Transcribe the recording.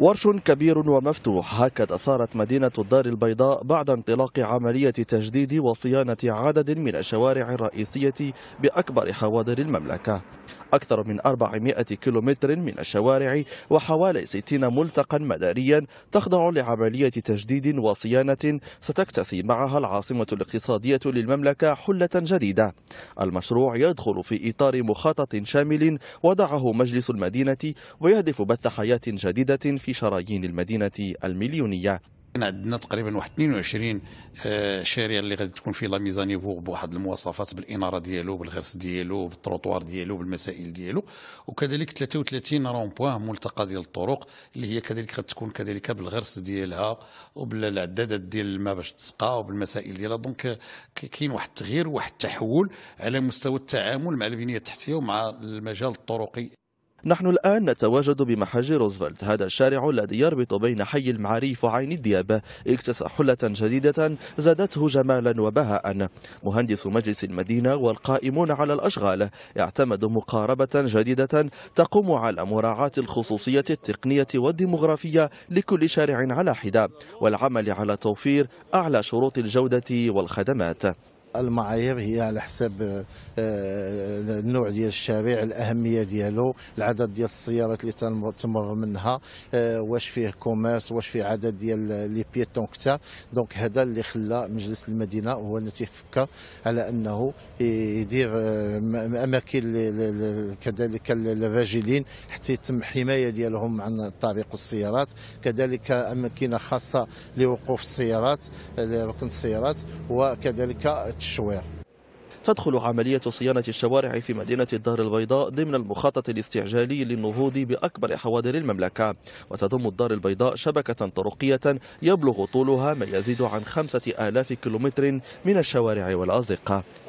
ورش كبير ومفتوح هكذا صارت مدينة الدار البيضاء بعد انطلاق عملية تجديد وصيانة عدد من الشوارع الرئيسية بأكبر حواضر المملكة أكثر من 400 كيلومتر من الشوارع وحوالي 60 ملتقا مداريا تخضع لعملية تجديد وصيانة ستكتسي معها العاصمة الاقتصادية للمملكة حلة جديدة المشروع يدخل في إطار مخطط شامل وضعه مجلس المدينة ويهدف بث حياة جديدة في في شرايين المدينة المليونية عندنا تقريبا واحد 22 آه، شارع اللي غادي تكون فيه لا ميزانيفو بواحد المواصفات بالاناره ديالو بالغرس ديالو بالتروطوار ديالو بالمسائل ديالو وكذلك 33 رون بوان ملتقى ديال الطرق اللي هي كذلك غتكون كذلك بالغرس ديالها وبالعدادات ديال الماء باش تسقى وبالمسائل ديالها دونك كاين واحد التغيير وواحد التحول على مستوى التعامل مع البنيه التحتيه ومع المجال الطرقي نحن الآن نتواجد بمحج روزفلت هذا الشارع الذي يربط بين حي المعاريف وعين الدياب اكتسى حلة جديدة زادته جمالا وبهاء مهندس مجلس المدينة والقائمون على الأشغال اعتمدوا مقاربة جديدة تقوم على مراعاة الخصوصية التقنية والديمغرافية لكل شارع على حدة والعمل على توفير أعلى شروط الجودة والخدمات المعايير هي على حساب آه، آه، النوع ديال الشارع الاهميه ديالو العدد ديال السيارات اللي تمر منها آه، واش فيه كوميرس واش فيه عدد ديال لي بيتون كثار دونك هذا اللي خلى مجلس المدينه هو اللي تيفكر على انه يدير اماكن كذلك للراجلين حتى يتم حمايه ديالهم عن الطريق والسيارات كذلك اماكن خاصه لوقوف السيارات لركن السيارات وكذلك الشوارع تدخل عملية صيانة الشوارع في مدينة الدار البيضاء ضمن المخطط الاستعجالي للنهوض بأكبر حوادر المملكة وتضم الدار البيضاء شبكة طرقية يبلغ طولها ما يزيد عن خمسة آلاف كيلومتر من الشوارع والأزقة